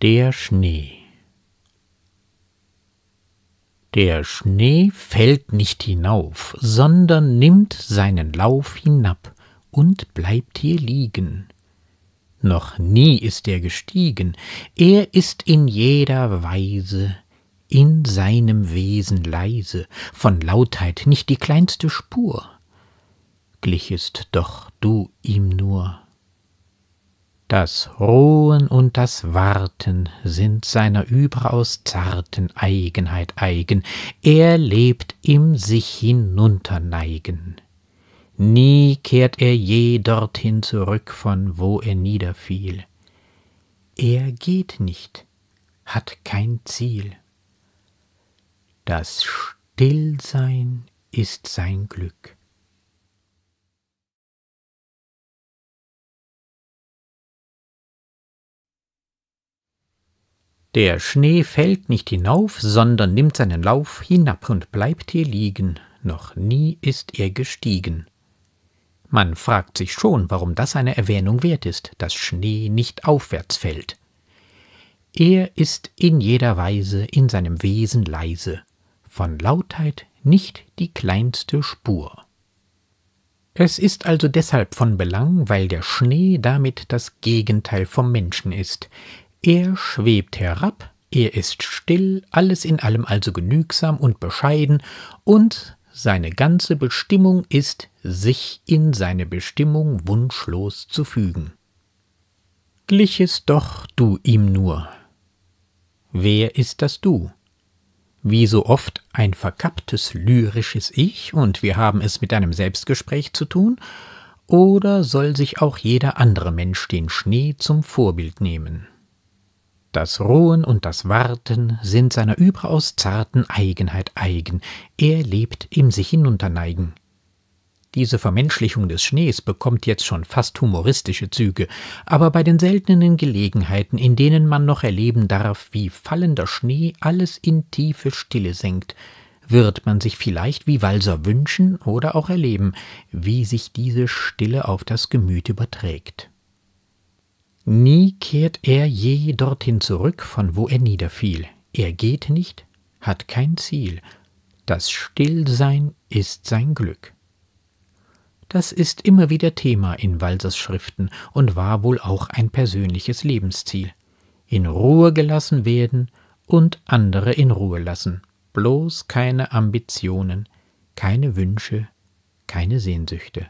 Der Schnee. Der Schnee fällt nicht hinauf, sondern nimmt seinen Lauf hinab und bleibt hier liegen. Noch nie ist er gestiegen, er ist in jeder Weise, in seinem Wesen leise, von Lautheit nicht die kleinste Spur. Glichest doch du ihm nur das Ruhen und das Warten sind seiner überaus zarten Eigenheit eigen, er lebt im sich hinunterneigen. Nie kehrt er je dorthin zurück, von wo er niederfiel. Er geht nicht, hat kein Ziel. Das Stillsein ist sein Glück. Der Schnee fällt nicht hinauf, sondern nimmt seinen Lauf hinab und bleibt hier liegen, noch nie ist er gestiegen. Man fragt sich schon, warum das eine Erwähnung wert ist, dass Schnee nicht aufwärts fällt. Er ist in jeder Weise in seinem Wesen leise, von Lautheit nicht die kleinste Spur. Es ist also deshalb von Belang, weil der Schnee damit das Gegenteil vom Menschen ist. Er schwebt herab, er ist still, alles in allem also genügsam und bescheiden, und seine ganze Bestimmung ist, sich in seine Bestimmung wunschlos zu fügen. Glich es doch du ihm nur. Wer ist das du? Wie so oft ein verkapptes lyrisches Ich, und wir haben es mit einem Selbstgespräch zu tun, oder soll sich auch jeder andere Mensch den Schnee zum Vorbild nehmen? Das Ruhen und das Warten sind seiner überaus zarten Eigenheit eigen, er lebt im sich hinunterneigen. Diese Vermenschlichung des Schnees bekommt jetzt schon fast humoristische Züge, aber bei den seltenen Gelegenheiten, in denen man noch erleben darf, wie fallender Schnee alles in tiefe Stille senkt, wird man sich vielleicht wie Walser wünschen oder auch erleben, wie sich diese Stille auf das Gemüt überträgt. Nie kehrt er je dorthin zurück, von wo er niederfiel. Er geht nicht, hat kein Ziel. Das Stillsein ist sein Glück. Das ist immer wieder Thema in Walsers Schriften und war wohl auch ein persönliches Lebensziel. In Ruhe gelassen werden und andere in Ruhe lassen. Bloß keine Ambitionen, keine Wünsche, keine Sehnsüchte.